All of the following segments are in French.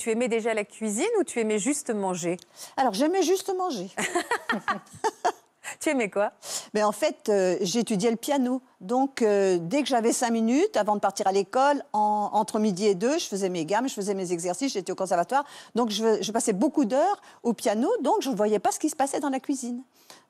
tu aimais déjà la cuisine ou tu aimais juste manger Alors, j'aimais juste manger. tu aimais quoi Mais ben, En fait, euh, j'étudiais le piano. Donc, euh, dès que j'avais cinq minutes, avant de partir à l'école, entre midi et deux, je faisais mes gammes, je faisais mes exercices, j'étais au conservatoire. Donc, je, passais beaucoup d'heures au piano, donc je ne voyais pas ce qui se passait dans la cuisine.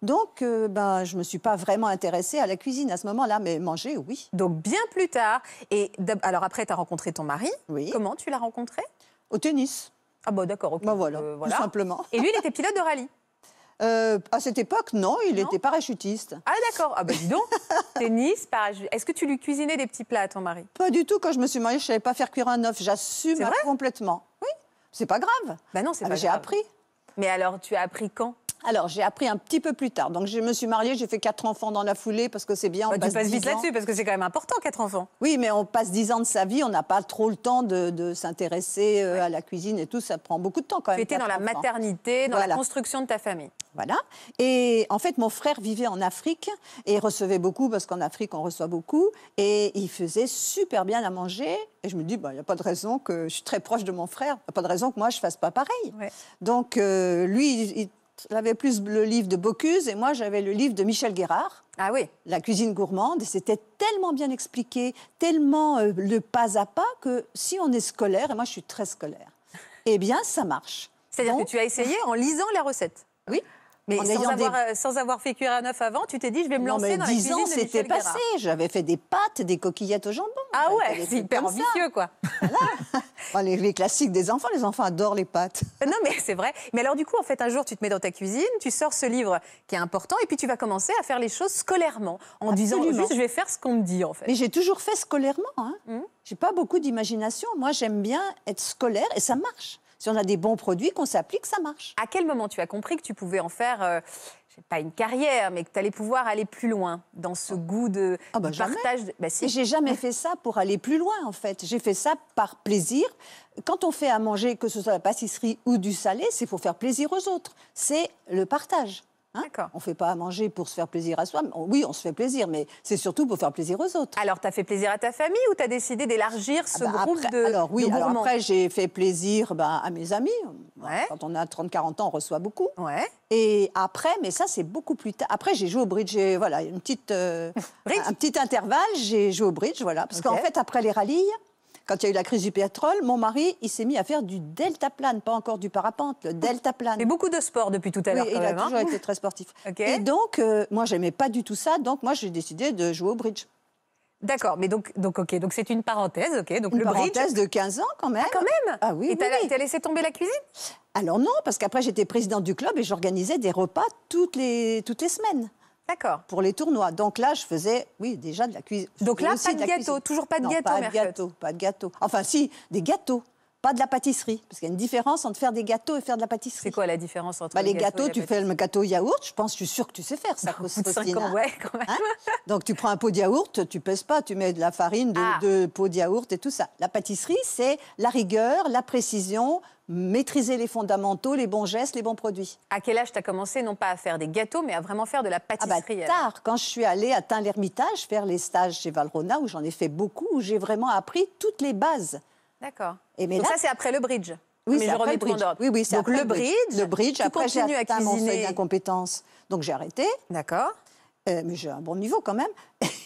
Donc, euh, ben, je ne me suis pas vraiment intéressée à la cuisine à ce moment-là, mais manger, oui. Donc, bien plus tard. Et alors, après, tu as rencontré ton mari. Oui. Comment tu l'as rencontré au tennis. Ah bon, d'accord. ok. Ben voilà, euh, tout simplement. Et lui, il était pilote de rallye euh, à cette époque, non, il était parachutiste. Ah d'accord, ah bah dis donc, tennis, parachutiste, Est-ce que tu lui cuisinais des petits plats à ton mari Pas du tout, quand je me suis mariée, je ne savais pas faire cuire un œuf, j'assume complètement. Oui. C'est pas grave. Bah non, c'est ah, pas grave. J'ai appris. Mais alors, tu as appris quand alors, j'ai appris un petit peu plus tard. Donc, je me suis mariée, j'ai fait quatre enfants dans la foulée parce que c'est bien. On bah, passe tu passes vite là-dessus parce que c'est quand même important, quatre enfants. Oui, mais on passe dix ans de sa vie, on n'a pas trop le temps de, s'intéresser euh, à la cuisine et tout. Ça prend beaucoup de temps quand même. Tu étais dans la maternité, dans la construction de ta famille. Voilà. Et en fait, mon frère vivait en Afrique et recevait beaucoup parce qu'en Afrique, on reçoit beaucoup. Et il faisait super bien à manger. Et je me dis, bah, il n'y a pas de raison que je suis très proche de mon frère. Il n'y a pas de raison que moi, je fasse pas pareil. Donc, euh, lui, il j'avais plus le livre de Bocuse et moi j'avais le livre de Michel Guérard. Ah oui. La cuisine gourmande. c'était tellement bien expliqué, tellement euh, le pas à pas que si on est scolaire, et moi je suis très scolaire, eh bien ça marche. C'est-à-dire que tu as essayé en lisant la recette. Oui. Mais euh, sans, avoir, fait cuire un œuf avant, tu t'es dit, je vais me lancer dans 10 la cuisine ans, c'était passé. J'avais fait des pâtes, des coquillettes au jambon. Ah ouais, c'est hyper ambitieux, quoi. les, classiques des enfants, les enfants adorent les pâtes. Euh, non, mais c'est vrai. Mais alors, du coup, en fait, un jour, tu te mets dans ta cuisine, tu sors ce livre qui est important, et puis tu vas commencer à faire les choses scolairement, en disant juste, je vais faire ce qu'on me dit, en fait. Mais j'ai toujours fait scolairement. Hein. Mmh. J'ai pas beaucoup d'imagination. Moi, j'aime bien être scolaire, et ça marche. Si on a des bons produits, qu'on s'applique, ça marche. À quel moment tu as compris que tu pouvais en faire, euh, sais pas une carrière, mais que tu allais pouvoir aller plus loin dans ce ah. goût de, ah bah partage bah J'ai jamais fait ça pour aller plus loin, en fait. J'ai fait ça par plaisir. Quand on fait à manger, que ce soit la pâtisserie ou du salé, c'est pour faire plaisir aux autres. C'est le partage. Hein on ne fait pas à manger pour se faire plaisir à soi. Oui, on se fait plaisir, mais c'est surtout pour faire plaisir aux autres. Alors, tu as fait plaisir à ta famille ou tu as décidé d'élargir ce ah bah, groupe de Alors oui, alors après, j'ai fait plaisir ben, à mes amis. Quand on a 30-40 ans, on reçoit beaucoup. Et après, mais ça, c'est beaucoup plus tard. Après, j'ai joué au bridge. Voilà, une petite, euh, un petit intervalle, j'ai joué au bridge, voilà. Parce qu'en fait, après les rallyes, quand il y a eu la crise du pétrole, mon mari, il s'est mis à faire du deltaplane, pas encore du parapente, le delta deltaplane. Et beaucoup de sport depuis tout à l'heure. Oui, il a hein. toujours été très sportif. Et donc, moi, euh, moi, j'aimais pas du tout ça, donc moi, j'ai décidé de jouer au bridge. D'accord, mais donc, donc ok, donc c'est une parenthèse, ok. Donc une le parenthèse de 15 ans quand même. Ah, quand même Ah oui. Et t'as laissé tomber la cuisine Alors non, parce qu'après j'étais présidente du club et j'organisais des repas toutes les, toutes les semaines. D'accord. Pour les tournois. Donc là, je faisais, oui, déjà de la cuisine. Donc là, pas de, gâteau, toujours pas de gâteau, Pas de gâteau, pas de gâteau. Enfin, si, des gâteaux. Pas de la pâtisserie, parce qu'il y a une différence entre faire des gâteaux et faire de la pâtisserie. C'est quoi la différence entre bah, les gâteaux, Tu fais le gâteau yaourt, je pense, je suis sûre que tu sais faire ça. Hein Donc tu prends un pot de yaourt, tu pèses pas, tu mets de la farine, de ah. pot de yaourt et tout ça. La pâtisserie, c'est la rigueur, la précision, maîtriser les fondamentaux, les bons gestes, les bons produits. À quel âge tu as commencé non pas à faire des gâteaux, mais à vraiment faire de la ah bah, pâtisserie ah Tard, quand je suis allée à l'ermitage, lhermitage faire les stages chez Valrona, où j'en ai fait beaucoup, où j'ai vraiment appris toutes les bases. D'accord. Et mais ça, c'est après le bridge oui, c'est après le bridge. oui, oui, Donc le bridge. Le bridge, après j'ai atteint à mon seuil d'incompétence. Donc j'ai arrêté. D'accord. Euh, mais j'ai un bon niveau quand même.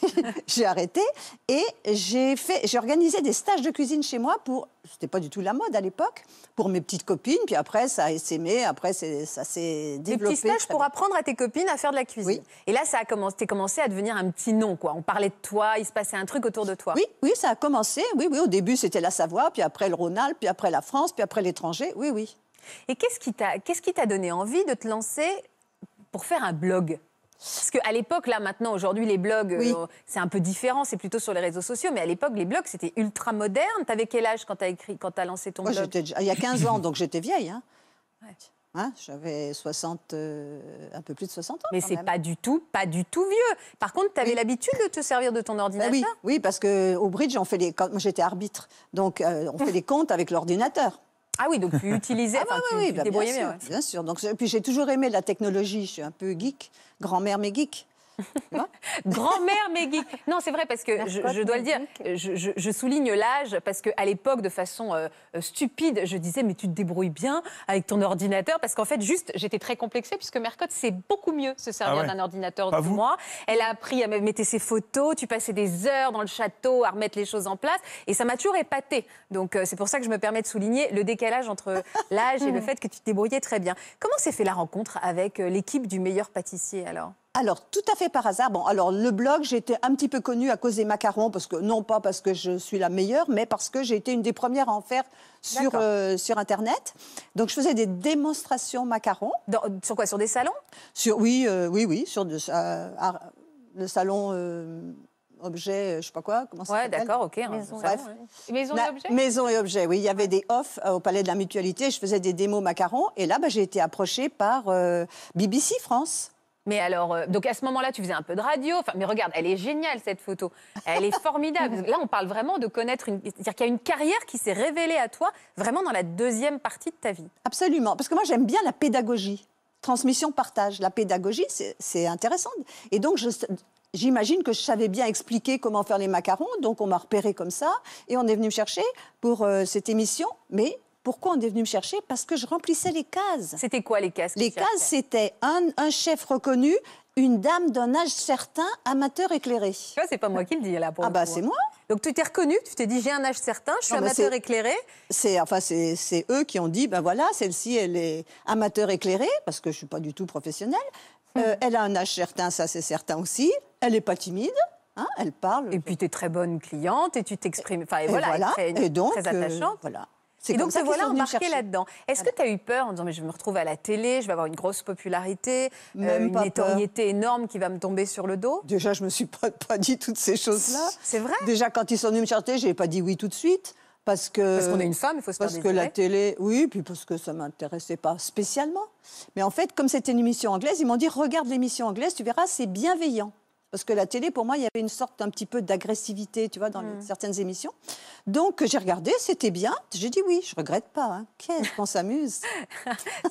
j'ai arrêté et j'ai fait, organisé des stages de cuisine chez moi pour, c'était pas du tout la mode à l'époque, pour mes petites copines. Puis après, ça a s'aimé, après ça s'est développé. Des petits stages pour apprendre à tes copines à faire de la cuisine. Et là, ça a commencé, commencé à devenir un petit nom, quoi. On parlait de toi, il se passait un truc autour de toi. Oui, oui, ça a commencé. Oui, oui. Au début, c'était la Savoie, puis après le Rhône-Alpes, puis après la France, puis après l'étranger. Oui, oui. Et qu'est-ce qui t'a, qu'est-ce qui t'a donné envie de te lancer pour faire un blog parce qu'à l'époque, là maintenant, aujourd'hui, les blogs, euh, c'est un peu différent, c'est plutôt sur les réseaux sociaux, mais à l'époque, les blogs, c'était ultra moderne. T'avais quel âge quand t'as écrit, quand as lancé ton Moi, blog Il y a 15 ans, donc j'étais vieille. Hein. hein j'avais 60, euh, un peu plus de 60 ans. Mais c'est pas du tout, pas du tout vieux. Par contre, tu l'habitude de te servir de ton ben ordinateur. oui, parce que bridge, fait les, j'étais arbitre, donc euh, on fait les comptes avec l'ordinateur. Ah oui, donc tu utilisais, ah bah, oui, bah, bien, bien, sûr. Donc, puis j'ai toujours aimé la technologie, je suis un peu geek, grand-mère mais geek. Grand-mère Meggy. Non, c'est vrai parce que je, dois le dire, je, souligne l'âge parce qu'à l'époque, de façon euh, stupide, je disais mais tu te débrouilles bien avec ton ordinateur parce qu'en fait, juste, j'étais très complexée puisque Mercotte sait beaucoup mieux se servir ah d'un ordinateur que moi. Elle a appris à mettre ses photos, tu passais des heures dans le château à remettre les choses en place et ça m'a toujours épatée. Donc euh, c'est pour ça que je me permets de souligner le décalage entre l'âge et le fait que tu te débrouillais très bien. Comment s'est fait la rencontre avec euh, l'équipe du meilleur pâtissier alors alors, tout à fait par hasard. Bon, alors le blog, j'étais un petit peu connue à cause des macarons, parce que non pas parce que je suis la meilleure, mais parce que j'ai été une des premières à en faire sur, euh, sur Internet. Donc, je faisais des démonstrations macarons. sur quoi Sur des salons Sur oui, euh, oui, oui, sur euh, le salon objet, je sais pas quoi, comment Ouais, d'accord, ok. Hein, maison, Et objet et objet, oui. Il y avait des off au Palais de la Mutualité, je faisais des démos macarons, et là, bah, j'ai été approchée par BBC France. Mais alors, euh, donc à ce moment-là, tu faisais un peu de radio. Enfin, mais regarde, elle est géniale cette photo. Elle est formidable. Là, on parle vraiment de connaître une. C'est-à-dire qu'il y a une carrière qui s'est révélée à toi vraiment dans la deuxième partie de ta vie. Absolument. Parce que moi, j'aime bien la pédagogie. Transmission, partage. La pédagogie, c'est intéressant. Et donc, j'imagine que je savais bien expliquer comment faire les macarons, donc on m'a repéré comme ça, et on est venu me chercher pour euh, cette émission, mais pourquoi on est venu me chercher Parce que je remplissais les cases. C'était quoi les cases Les cases, c'était un, chef reconnu, une dame d'un âge certain, amateur éclairé. c'est pas moi qui le dis là pour Ah bah c'est hein. moi. Donc tu t'es reconnu, tu t'es dit j'ai un âge certain, je suis amateur éclairé. C'est enfin c'est eux qui ont dit ben voilà celle-ci elle est amateur éclairée parce que je suis pas du tout professionnelle. Euh, hmm. elle a un âge certain, ça c'est certain aussi. Elle n'est pas timide. Hein, elle parle. Et puis tu es très bonne cliente et tu t'exprimes. Enfin, voilà, Très, donc, euh, attachante. voilà. Et donc, te voilà embarqué là-dedans. Est-ce que tu as eu peur en disant, mais je me retrouve à la télé, je vais avoir une grosse popularité, euh, une notoriété énorme qui va me tomber sur le dos Déjà, je me suis pas, pas dit toutes ces choses-là. C'est vrai Déjà, quand ils sont venus me chercher, je n'ai pas dit oui tout de suite. Parce que parce qu'on est une femme, il faut se parce que la télé, oui, puis parce que ça m'intéressait pas spécialement. Mais en fait, comme c'était une émission anglaise, ils m'ont dit regarde l'émission anglaise, tu verras, c'est bienveillant. Parce que la télé, pour moi, il y avait une sorte un petit peu d'agressivité, tu vois, dans mm. certaines émissions. Donc j'ai regardé, c'était bien. J'ai dit oui, je regrette pas. Hein. Qu'est-ce qu'on s'amuse